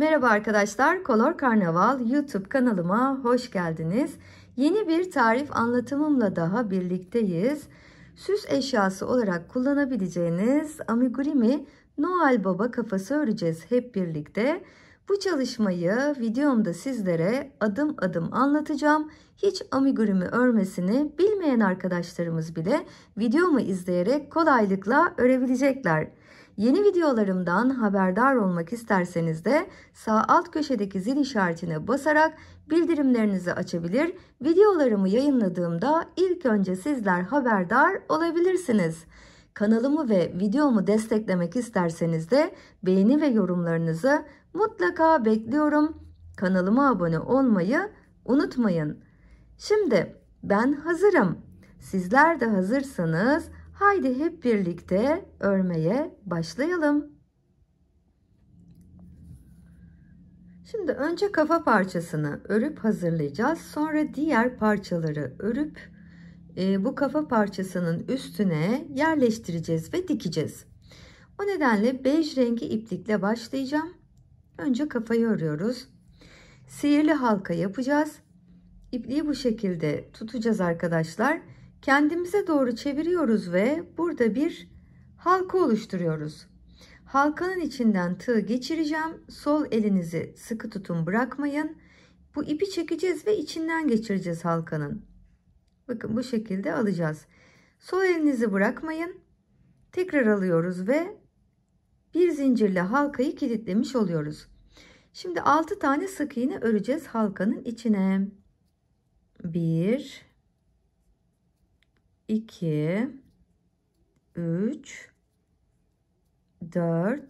Merhaba arkadaşlar, Color Karnaval YouTube kanalıma hoş geldiniz. Yeni bir tarif anlatımımla daha birlikteyiz. Süs eşyası olarak kullanabileceğiniz amigurumi Noel Baba kafası öreceğiz hep birlikte. Bu çalışmayı videomda sizlere adım adım anlatacağım. Hiç amigurumi örmesini bilmeyen arkadaşlarımız bile videomu izleyerek kolaylıkla örebilecekler. Yeni videolarımdan haberdar olmak isterseniz de sağ alt köşedeki zil işaretine basarak bildirimlerinizi açabilir, videolarımı yayınladığımda ilk önce sizler haberdar olabilirsiniz. Kanalımı ve videomu desteklemek isterseniz de beğeni ve yorumlarınızı mutlaka bekliyorum. Kanalıma abone olmayı unutmayın. Şimdi ben hazırım. Sizler de hazırsanız Haydi hep birlikte örmeye başlayalım. Şimdi önce kafa parçasını örüp hazırlayacağız. Sonra diğer parçaları örüp e, bu kafa parçasının üstüne yerleştireceğiz ve dikeceğiz. O nedenle bej rengi iplikle başlayacağım. Önce kafayı örüyoruz. Sihirli halka yapacağız. İpliği bu şekilde tutacağız arkadaşlar kendimize doğru çeviriyoruz ve burada bir halka oluşturuyoruz. Halkanın içinden tığ geçireceğim. Sol elinizi sıkı tutun bırakmayın. Bu ipi çekeceğiz ve içinden geçireceğiz halkanın. Bakın bu şekilde alacağız. Sol elinizi bırakmayın. Tekrar alıyoruz ve bir zincirle halkayı kilitlemiş oluyoruz. Şimdi 6 tane sık iğne öreceğiz halkanın içine. 1 2 3 4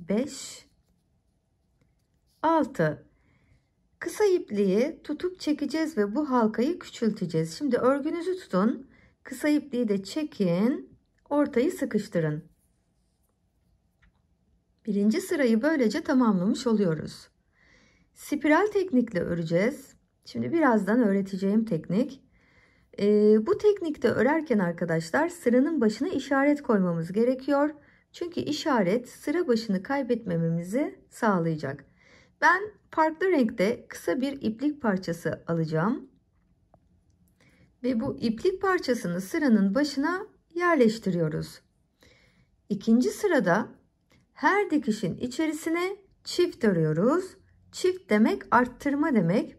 5 6 Kısa ipliği tutup çekeceğiz ve bu halkayı küçülteceğiz. Şimdi örgünüzü tutun. Kısa ipliği de çekin. Ortayı sıkıştırın. Birinci sırayı böylece tamamlamış oluyoruz. Spiral teknikle öreceğiz. Şimdi birazdan öğreteceğim teknik. E, bu teknikte örerken arkadaşlar sıranın başına işaret koymamız gerekiyor. Çünkü işaret sıra başını kaybetmememizi sağlayacak. Ben farklı renkte kısa bir iplik parçası alacağım. Ve bu iplik parçasını sıranın başına yerleştiriyoruz. İkinci sırada her dikişin içerisine çift örüyoruz. Çift demek arttırma demek.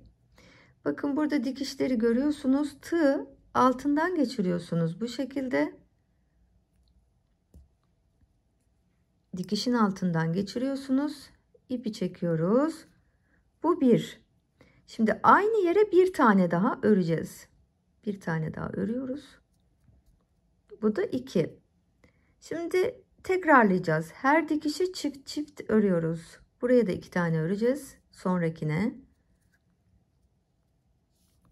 Bakın burada dikişleri görüyorsunuz. Tığ altından geçiriyorsunuz bu şekilde. Dikişin altından geçiriyorsunuz. İpi çekiyoruz. Bu bir. Şimdi aynı yere bir tane daha öreceğiz. Bir tane daha örüyoruz. Bu da iki. Şimdi tekrarlayacağız. Her dikişi çift çift örüyoruz. Buraya da iki tane öreceğiz. Sonrakine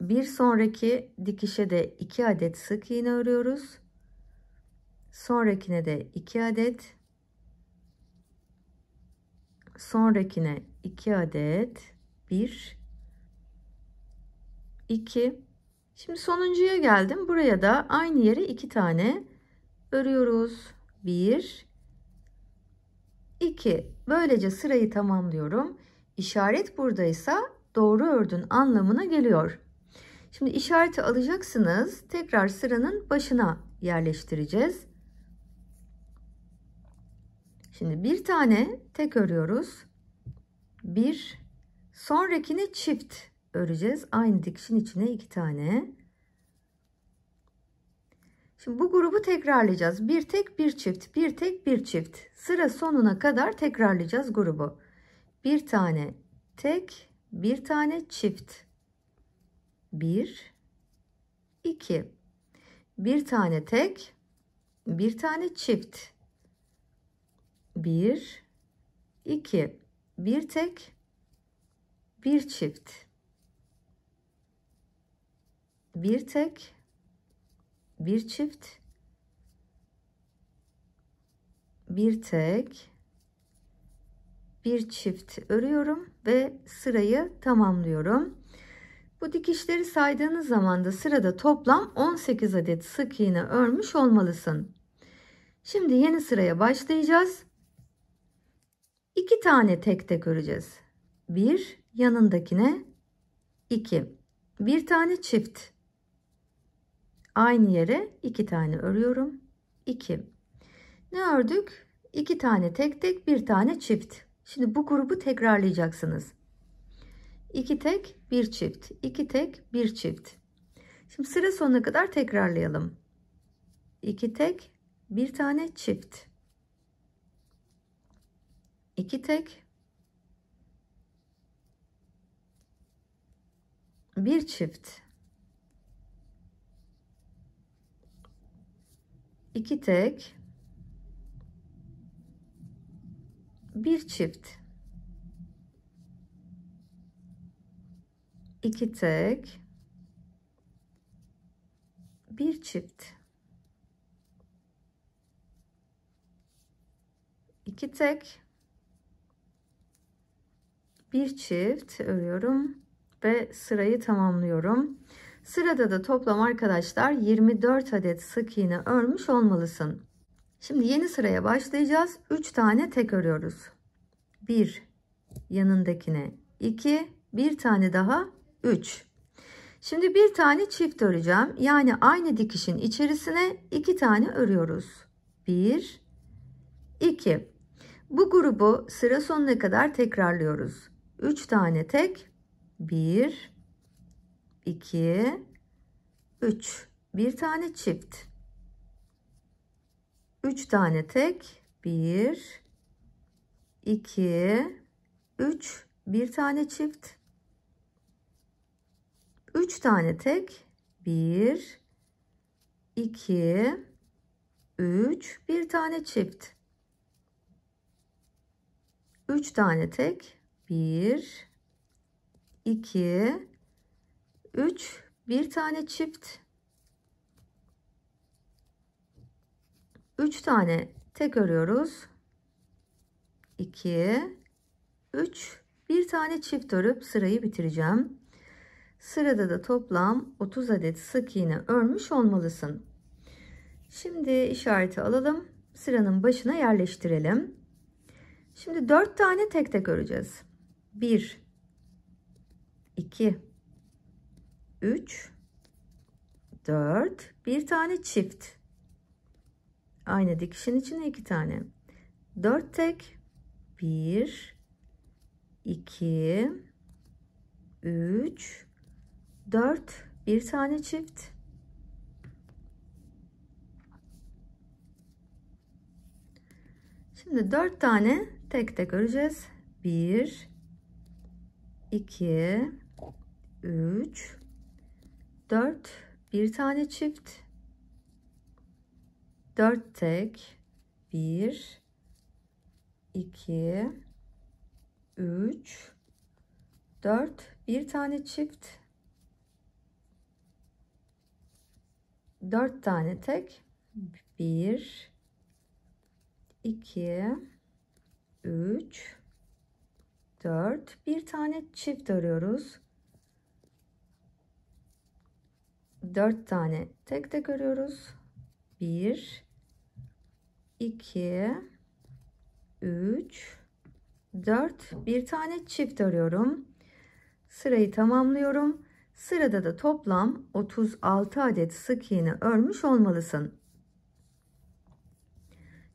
bir sonraki dikişe de 2 adet sık iğne örüyoruz. Sonrakine de 2 adet. Sonrakine 2 adet. 1 2 Şimdi sonuncuya geldim. Buraya da aynı yere 2 tane örüyoruz. 1 2 Böylece sırayı tamamlıyorum. İşaret buradaysa doğru ördün anlamına geliyor. Şimdi işareti alacaksınız. Tekrar sıranın başına yerleştireceğiz. Şimdi bir tane tek örüyoruz. Bir sonrakini çift öreceğiz. Aynı dikişin içine iki tane. Şimdi bu grubu tekrarlayacağız. Bir tek bir çift, bir tek bir çift. Sıra sonuna kadar tekrarlayacağız grubu. Bir tane tek, bir tane çift. 1 2 bir tane tek bir tane çift 1 2 bir tek bir çift bir tek bir çift bir tek bir çift örüyorum ve sırayı tamamlıyorum bu dikişleri saydığınız zaman da sırada toplam 18 adet sık iğne örmüş olmalısın. Şimdi yeni sıraya başlayacağız. 2 tane tek tek öreceğiz. 1 yanındakine 2. Bir tane çift. Aynı yere 2 tane örüyorum. 2. Ne ördük? 2 tane tek tek, bir tane çift. Şimdi bu grubu tekrarlayacaksınız. 2 tek, 1 çift. 2 tek, 1 çift. Şimdi sıra sonuna kadar tekrarlayalım. 2 tek, 1 tane çift. 2 tek, 1 çift. 2 tek, 1 çift. 2 tek bir çift 2 tek bir çift örüyorum ve sırayı tamamlıyorum. Sırada da toplam arkadaşlar 24 adet sık iğne örmüş olmalısın. Şimdi yeni sıraya başlayacağız. 3 tane tek örüyoruz. 1 yanındakine 2 bir tane daha 3. Şimdi bir tane çift öreceğim. Yani aynı dikişin içerisine iki tane örüyoruz. 1 2 Bu grubu sıra sonuna kadar tekrarlıyoruz. 3 tane tek 1 2 3 Bir tane çift 3 tane tek 1 2 3 bir tane çift 3 tane tek 1 2 3 bir tane çift 3 tane tek 1 2 3 bir tane çift 3 tane tek örüyoruz 2 3 bir tane çift örüp sırayı bitireceğim Sırada da toplam 30 adet sık iğne örmüş olmalısın. Şimdi işareti alalım. Sıranın başına yerleştirelim. Şimdi 4 tane tek tek öreceğiz. 1 2 3 4 bir tane çift. Aynı dikişin içine iki tane. 4 tek 1 2 3 4 bir tane çift Şimdi 4 tane tek tek öreceğiz. 1 2 3 4 bir tane çift 4 tek 1 2 3 4 bir tane çift 4 tane tek 1 2 3 4 bir tane çift örüyoruz 4 tane tek tek örüyoruz 1 2 3 4 bir tane çift örüyorum sırayı tamamlıyorum Sırada da toplam 36 adet sık iğne örmüş olmalısın.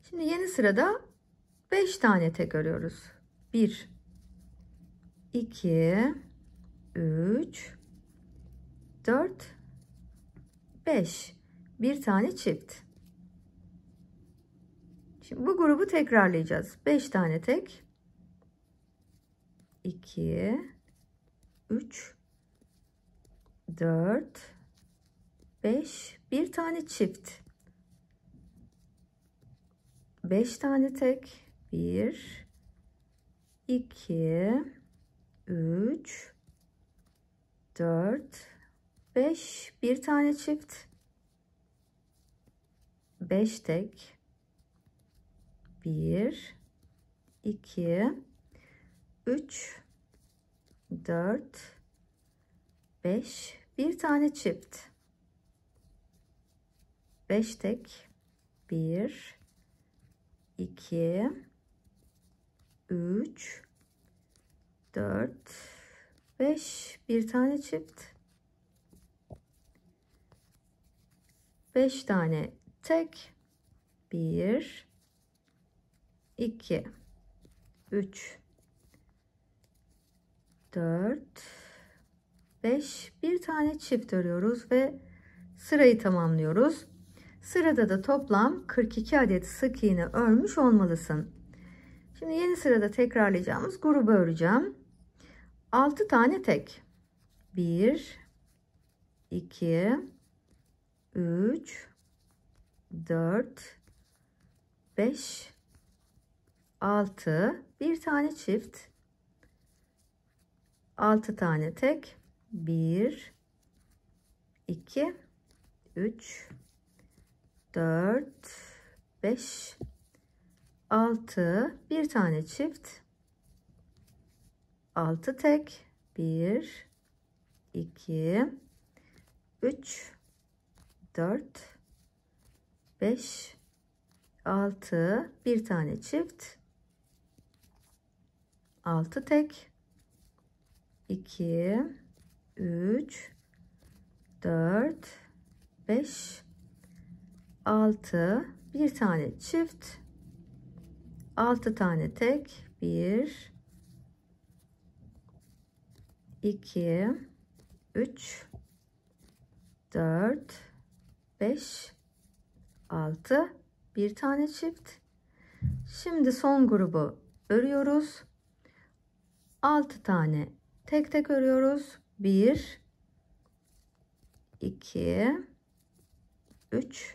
Şimdi yeni sırada 5 tane tek örüyoruz. 1 2 3 4 5 bir tane çift. Şimdi bu grubu tekrarlayacağız. 5 tane tek 2 3 4 5 bir tane çift 5 tane tek 1 2 3 4 5 bir tane çift 5 tek 1 2 3 4 5 bir tane çift 5 tek 1 2 3 4 5 bir tane çift 5 tane tek 1 2 3 4 5 bir tane çift örüyoruz ve sırayı tamamlıyoruz. Sırada da toplam 42 adet sık iğne örmüş olmalısın. Şimdi yeni sırada tekrarlayacağımız grubu öreceğim. 6 tane tek. 1 2 3 4 5 6 bir tane çift 6 tane tek 1 2 3 4 5 6 bir tane çift 6 tek 1 2 3 4 5 6 bir tane çift 6 tek 2 3 4 5 6 bir tane çift 6 tane tek 1 2 3 4 5 6 bir tane çift şimdi son grubu örüyoruz 6 tane tek tek örüyoruz 1 2 3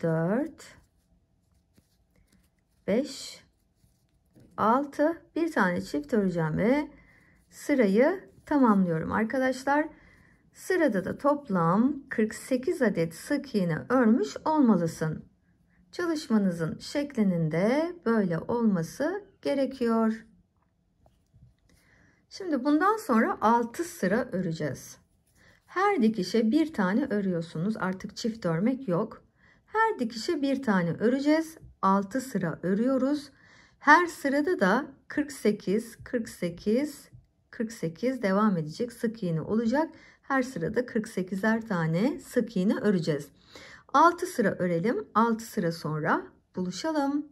4 5 6 bir tane çift öreceğim ve sırayı tamamlıyorum arkadaşlar. Sırada da toplam 48 adet sık iğne örmüş olmalısın. Çalışmanızın şeklinin de böyle olması gerekiyor. Şimdi bundan sonra 6 sıra öreceğiz. Her dikişe bir tane örüyorsunuz. Artık çift örmek yok. Her dikişe bir tane öreceğiz. 6 sıra örüyoruz. Her sırada da 48, 48, 48 devam edecek sık iğne olacak. Her sırada 48'er tane sık iğne öreceğiz. 6 sıra örelim. 6 sıra sonra buluşalım.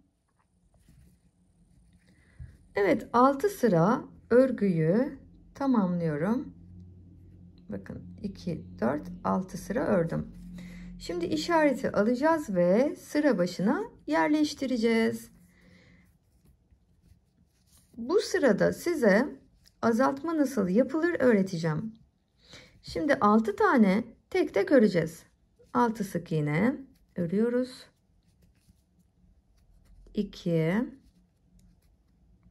Evet 6 sıra örgüyü tamamlıyorum. Bakın 2 4 6 sıra ördüm. Şimdi işareti alacağız ve sıra başına yerleştireceğiz. Bu sırada size azaltma nasıl yapılır öğreteceğim. Şimdi 6 tane tek tek öreceğiz. 6 sık iğne örüyoruz. 2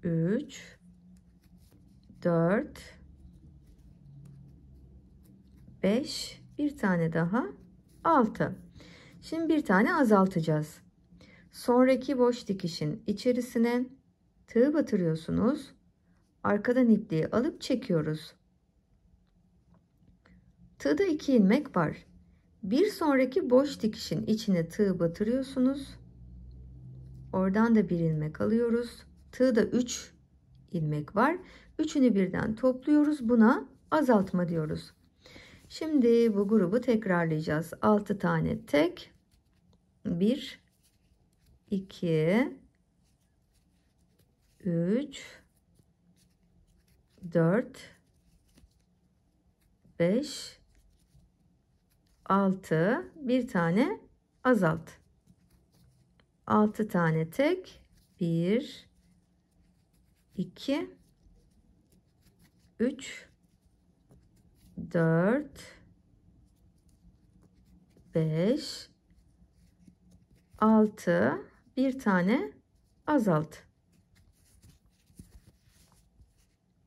3 4 5 bir tane daha 6 şimdi bir tane azaltacağız sonraki boş dikişin içerisine tığ batırıyorsunuz arkadan ipliği alıp çekiyoruz tığda 2 ilmek var bir sonraki boş dikişin içine tığ batırıyorsunuz oradan da bir ilmek alıyoruz tığda 3 ilmek var Üçünü birden topluyoruz. Buna azaltma diyoruz. Şimdi bu grubu tekrarlayacağız. 6 tane tek. 1 2 3 4 5 6 bir tane azalt. 6 tane tek 1 2 3 4 5 6 bir tane azalt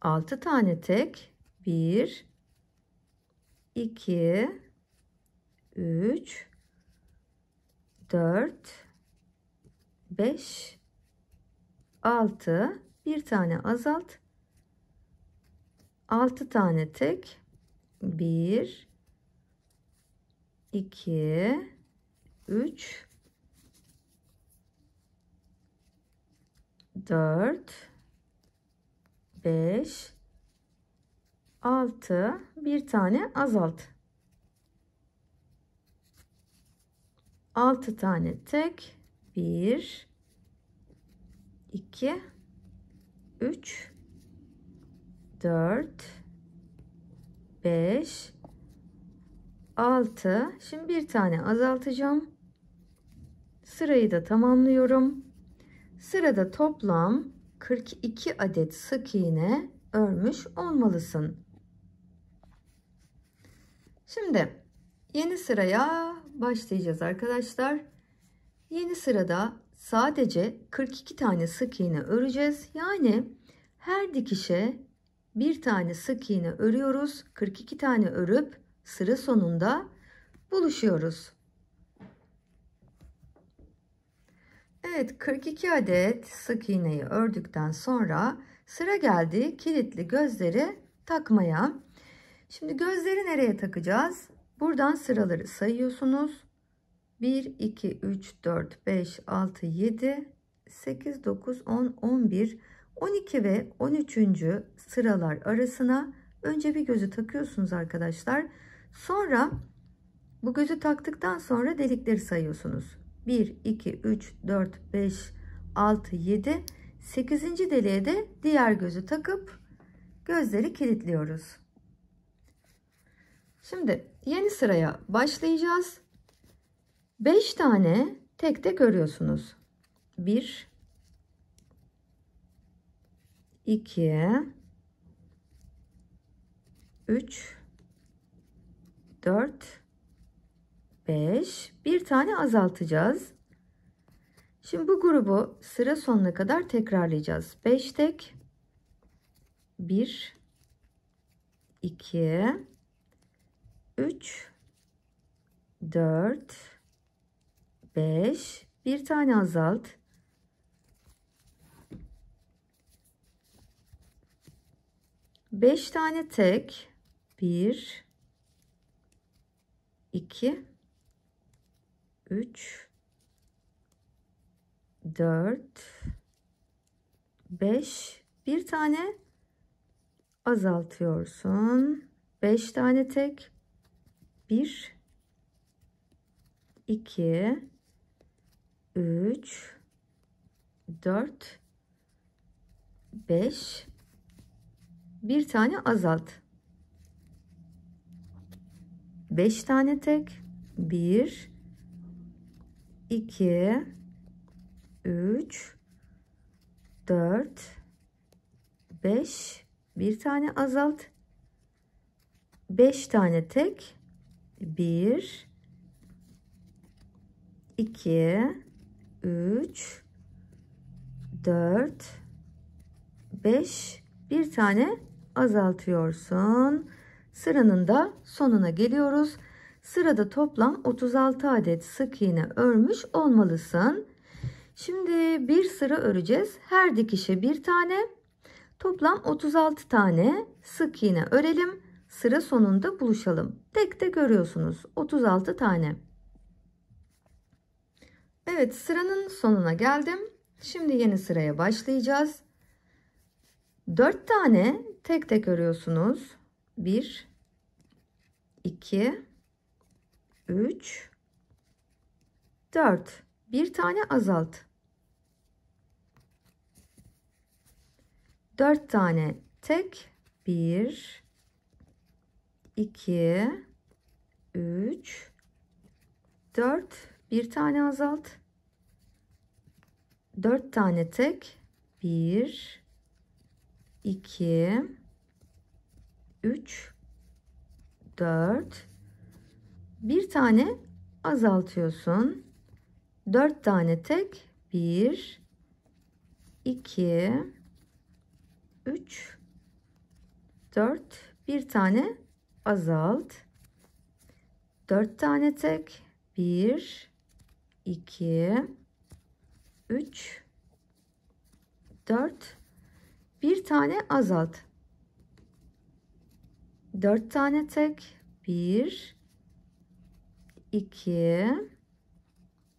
6 tane tek 1 2 3 4 5 6 bir tane azalt 6 tane tek 1 2 3 4 5 6 bir tane azalt 6 tane tek 1 2 3 4 5 6 şimdi bir tane azaltacağım sırayı da tamamlıyorum sırada toplam 42 adet sık iğne örmüş olmalısın şimdi yeni sıraya başlayacağız arkadaşlar yeni sırada sadece 42 tane sık iğne öreceğiz yani her dikişe bir tane sık iğne örüyoruz. 42 tane örüp sıra sonunda buluşuyoruz. Evet 42 adet sık iğneyi ördükten sonra sıra geldi kilitli gözleri takmaya. Şimdi gözleri nereye takacağız? Buradan sıraları sayıyorsunuz. 1, 2, 3, 4, 5, 6, 7, 8, 9, 10, 11, 12 ve 13. sıralar arasına önce bir gözü takıyorsunuz arkadaşlar. Sonra bu gözü taktıktan sonra delikleri sayıyorsunuz. 1, 2, 3, 4, 5, 6, 7, 8. deliğe de diğer gözü takıp gözleri kilitliyoruz. Şimdi yeni sıraya başlayacağız. 5 tane tek tek örüyorsunuz. 1 2 3 4 5 bir tane azaltacağız. Şimdi bu grubu sıra sonuna kadar tekrarlayacağız. 5 tek 1 2 3 4 5 bir tane azalt 5 tane tek 1 2 3 4 5 bir tane azaltıyorsun 5 tane tek 1 2 3 4 5 bir tane azalt. 5 tane tek. 1 2 3 4 5 bir tane azalt. 5 tane tek. 1 2 3 4 5 bir tane azaltıyorsun. Sıranın da sonuna geliyoruz. Sırada toplam 36 adet sık iğne örmüş olmalısın. Şimdi bir sıra öreceğiz. Her dikişe bir tane. Toplam 36 tane sık iğne örelim. Sıra sonunda buluşalım. Tek tek örüyorsunuz. 36 tane. Evet sıranın sonuna geldim. Şimdi yeni sıraya başlayacağız. 4 tane tek tek örüyorsunuz. 1 2 3 4 bir tane azalt. 4 tane tek 1 2 3 4 bir tane azalt. 4 tane tek 1 2 3 4 bir tane azaltıyorsun. 4 tane tek 1 2 3 4 bir tane azalt. 4 tane tek 1 2 3 4 bir tane azalt. Dört tane tek. Bir, iki,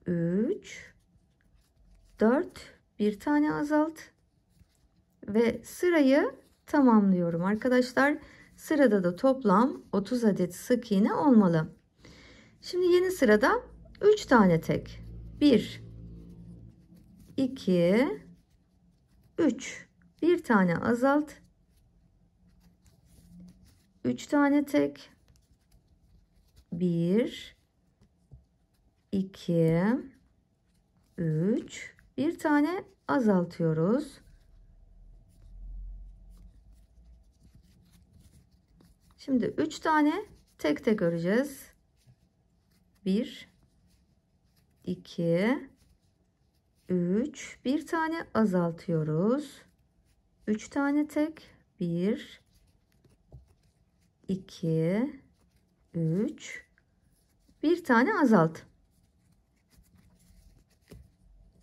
üç, dört. Bir tane azalt. Ve sırayı tamamlıyorum arkadaşlar. Sırada da toplam 30 adet sık iğne olmalı. Şimdi yeni sırada 3 tane tek. 1 2 3 bir tane azalt. Üç tane tek. Bir. iki, Üç. Bir tane azaltıyoruz. Şimdi üç tane tek tek öreceğiz. Bir. iki, üç. Bir tane azaltıyoruz. 3 tane tek 1 2 3 bir tane azalt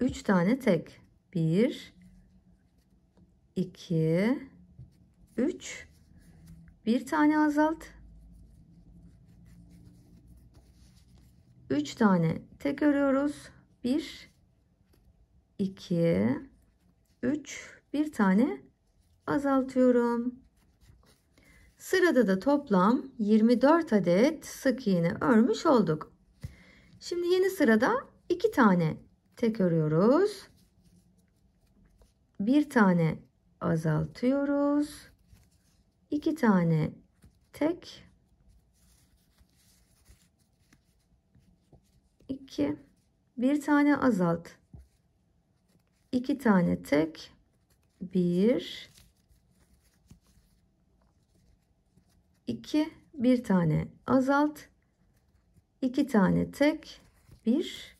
3 tane tek 1 2 3 bir tane azalt 3 tane tek örüyoruz 1 2 3 bir tane azaltıyorum. Sırada da toplam 24 adet sık iğne örmüş olduk. Şimdi yeni sırada 2 tane tek örüyoruz. Bir tane azaltıyoruz. 2 tane tek 2 bir tane azalt 2 tane tek 1 2 bir tane azalt 2 tane tek 1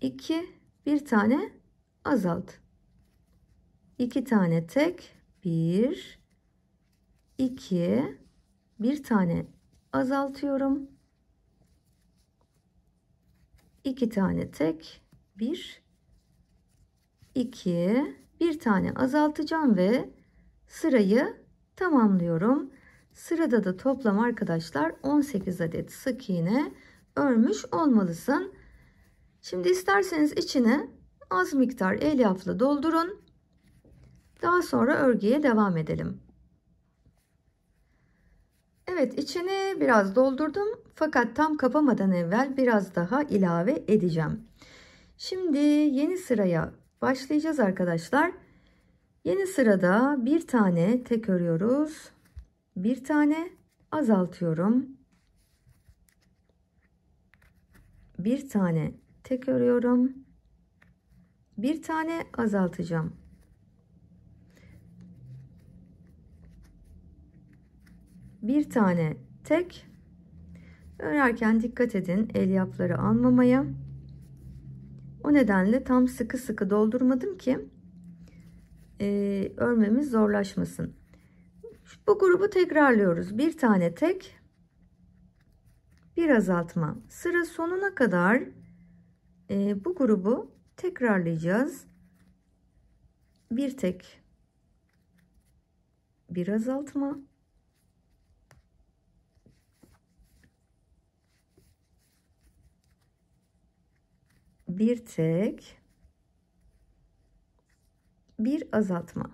2 bir tane azalt 2 tane tek 1 2 bir tane azaltıyorum 2 tane tek 1 2 bir tane azaltacağım ve sırayı tamamlıyorum. Sırada da toplam arkadaşlar 18 adet sık iğne örmüş olmalısın. Şimdi isterseniz içine az miktar elyafla doldurun. Daha sonra örgüye devam edelim. Evet içini biraz doldurdum fakat tam kapamadan evvel biraz daha ilave edeceğim. Şimdi yeni sıraya başlayacağız arkadaşlar. Yeni sırada bir tane tek örüyoruz. Bir tane azaltıyorum. Bir tane tek örüyorum. Bir tane azaltacağım. Bir tane tek örerken dikkat edin el yapları almamaya. O nedenle tam sıkı sıkı doldurmadım ki e, örmemiz zorlaşmasın. Bu grubu tekrarlıyoruz. Bir tane tek, bir azaltma. Sıra sonuna kadar e, bu grubu tekrarlayacağız. Bir tek, bir azaltma. Bir tek, bir azaltma.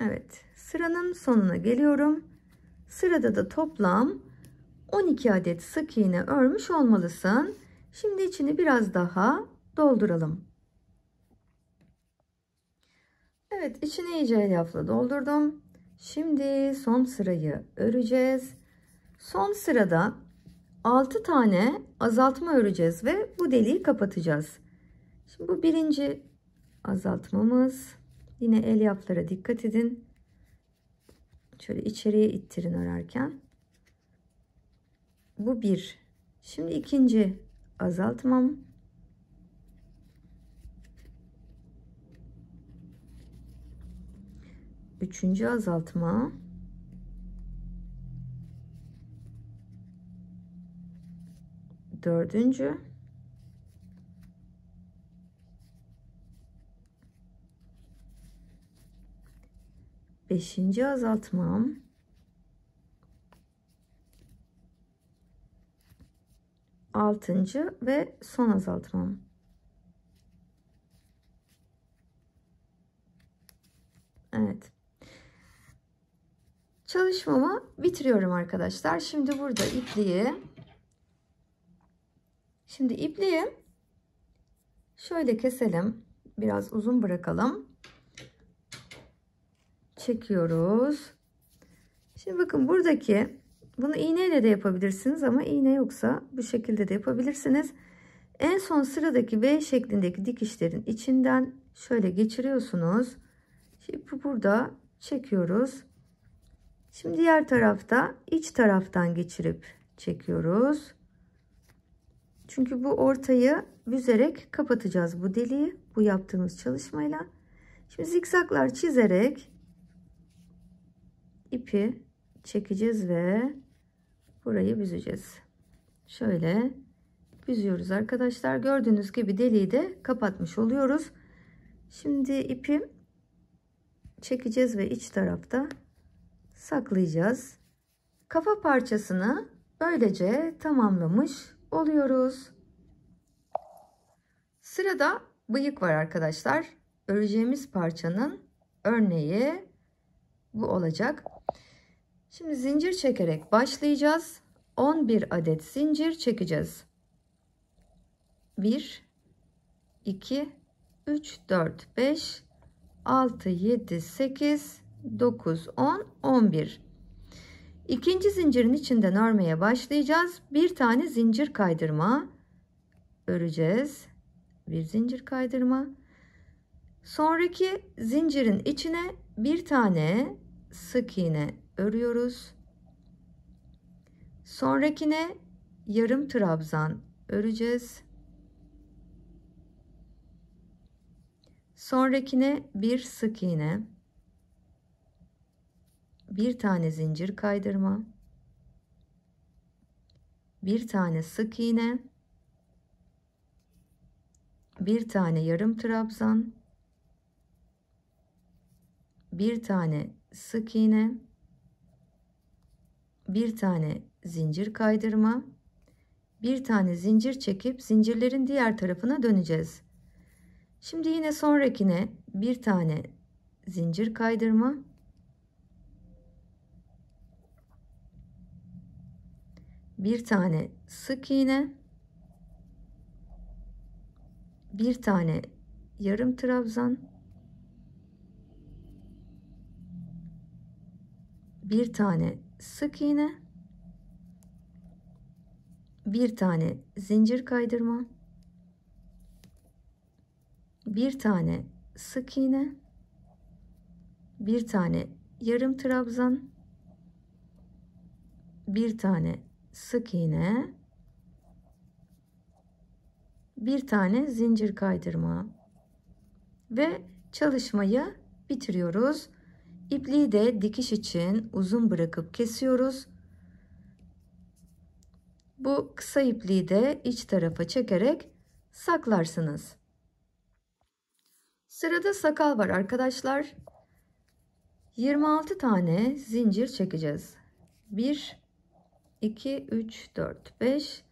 Evet sıranın sonuna geliyorum. Sırada da toplam 12 adet sık iğne örmüş olmalısın. Şimdi içini biraz daha dolduralım. Evet içini iyice elyafla doldurdum. Şimdi son sırayı öreceğiz. Son sırada 6 tane azaltma öreceğiz ve bu deliği kapatacağız. Şimdi bu birinci azaltmamız. Yine el elyaflara dikkat edin. Şöyle içeriye ittirin örerken. Bu bir. Şimdi ikinci azaltmam. Üçüncü azaltma. Dördüncü. Beşinci azaltmam. Altıncı ve son azaltmam. Evet. Çalışmamı bitiriyorum arkadaşlar. Şimdi burada ipliği Şimdi ipliği şöyle keselim. Biraz uzun bırakalım çekiyoruz. Şimdi bakın buradaki bunu iğneyle de yapabilirsiniz ama iğne yoksa bu şekilde de yapabilirsiniz. En son sıradaki V şeklindeki dikişlerin içinden şöyle geçiriyorsunuz. Şimdi burada çekiyoruz. Şimdi diğer tarafta iç taraftan geçirip çekiyoruz. Çünkü bu ortayı büzerek kapatacağız bu deliği bu yaptığımız çalışmayla. Şimdi zikzaklar çizerek ipi çekeceğiz ve burayı büzeceğiz. Şöyle büzüyoruz arkadaşlar. Gördüğünüz gibi deliği de kapatmış oluyoruz. Şimdi ipi çekeceğiz ve iç tarafta saklayacağız. Kafa parçasını böylece tamamlamış oluyoruz. Sırada bıyık var arkadaşlar. Öreceğimiz parçanın örneği bu olacak. Şimdi zincir çekerek başlayacağız. 11 adet zincir çekeceğiz. 1 2 3 4 5 6 7 8 9 10 11 İkinci zincirin içinden örmeye başlayacağız. Bir tane zincir kaydırma öreceğiz. Bir zincir kaydırma. Sonraki zincirin içine bir tane sık iğne örüyoruz. Sonrakine yarım trabzan öreceğiz. Sonrakine bir sık iğne. Bir tane zincir kaydırma. Bir tane sık iğne. Bir tane yarım trabzan. Bir tane sık iğne bir tane zincir kaydırma, bir tane zincir çekip zincirlerin diğer tarafına döneceğiz. Şimdi yine sonrakine bir tane zincir kaydırma, bir tane sık iğne, bir tane yarım trabzan, bir tane sık iğne bir tane zincir kaydırma bir tane sık iğne bir tane yarım trabzan bir tane sık iğne bir tane zincir kaydırma ve çalışmayı bitiriyoruz. İpliği de dikiş için uzun bırakıp kesiyoruz. Bu kısa ipliği de iç tarafa çekerek saklarsınız. Sırada sakal var arkadaşlar. 26 tane zincir çekeceğiz. 1 2 3 4 5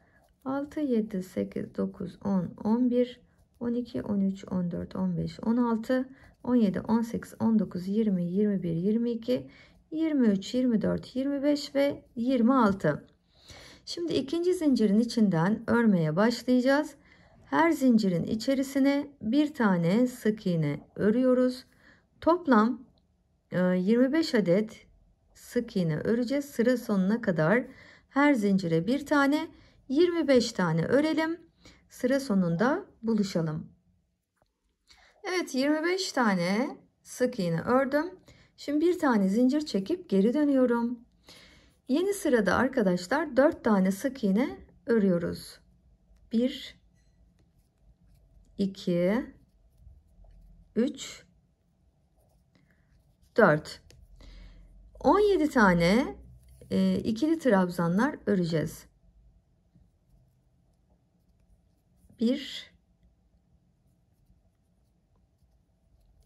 6 7 8 9 10 11 12 13 14 15 16 17, 18, 19, 20, 21, 22, 23, 24, 25 ve 26. Şimdi ikinci zincirin içinden örmeye başlayacağız. Her zincirin içerisine bir tane sık iğne örüyoruz. Toplam 25 e, adet sık iğne öreceğiz. Sıra sonuna kadar her zincire bir tane 25 tane örelim. Sıra sonunda buluşalım. Evet 25 tane sık iğne ördüm. Şimdi bir tane zincir çekip geri dönüyorum. Yeni sırada arkadaşlar 4 tane sık iğne örüyoruz. 1 2 3 4 17 tane e, ikili trabzanlar öreceğiz. 1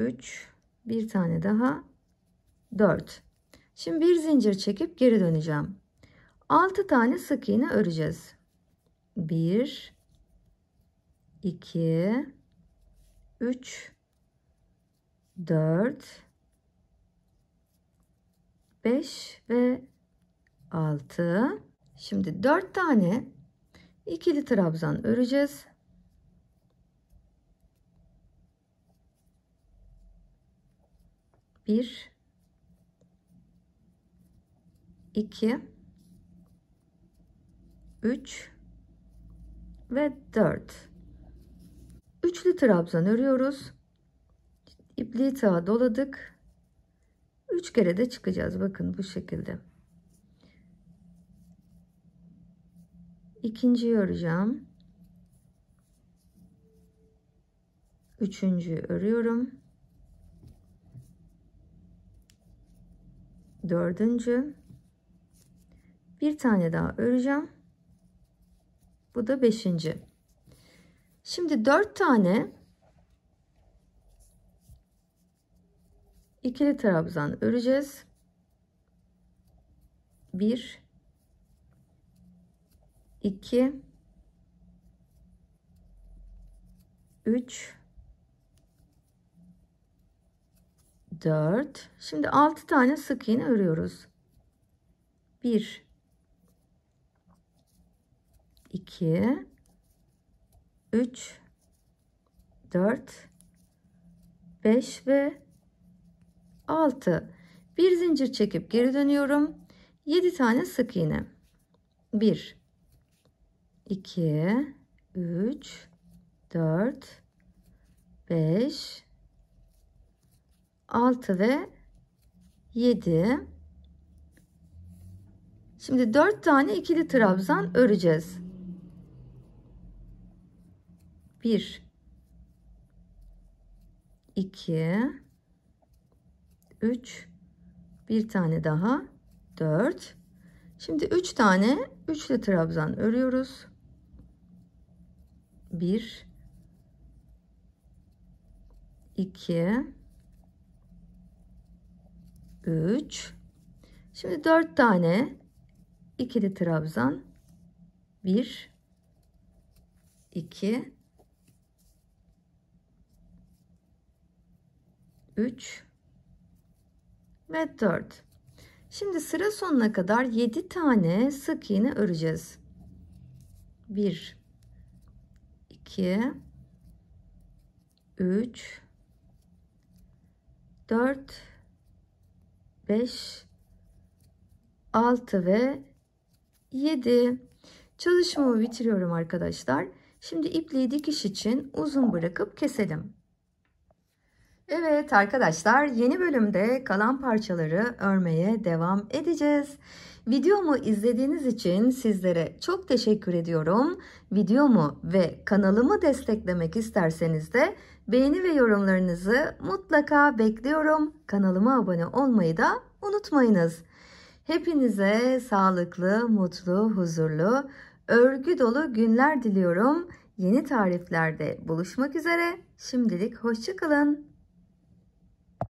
3 bir tane daha 4 şimdi bir zincir çekip geri döneceğim 6 tane sık iğne öreceğiz 1 2 3 4 5 ve 6 şimdi 4 tane ikili trabzan öreceğiz 1 2 3 ve 4 üçlü trabzan örüyoruz ipliği sağa doladık 3 kere de çıkacağız bakın bu şekilde ikinciyi öreceğim Üçüncü örüyorum dördüncü bir tane daha öreceğim bu da beşinci şimdi dört tane ikili trabzan öreceğiz bir iki üç 4. Şimdi 6 tane sık iğne örüyoruz. 1 2 3 4 5 ve 6 bir zincir çekip geri dönüyorum 7 tane sık iğne 1 2 3 4 5 6 ve 7. Şimdi 4 tane ikili trabzan öreceğiz. 1 2 3 bir tane daha 4 şimdi 3 tane üçlü trabzan örüyoruz 1 2 3. Şimdi 4 tane ikili trabzan. 1 2 3 ve 4. Şimdi sıra sonuna kadar 7 tane sık iğne öreceğiz. 1 2 3 4 5, 6 ve 7. Çalışmamı bitiriyorum arkadaşlar. Şimdi ipliği dikiş için uzun bırakıp keselim. Evet arkadaşlar yeni bölümde kalan parçaları örmeye devam edeceğiz. Videomu izlediğiniz için sizlere çok teşekkür ediyorum. Videomu ve kanalımı desteklemek isterseniz de Beğeni ve yorumlarınızı mutlaka bekliyorum. Kanalıma abone olmayı da unutmayınız. Hepinize sağlıklı, mutlu, huzurlu, örgü dolu günler diliyorum. Yeni tariflerde buluşmak üzere. Şimdilik hoşçakalın.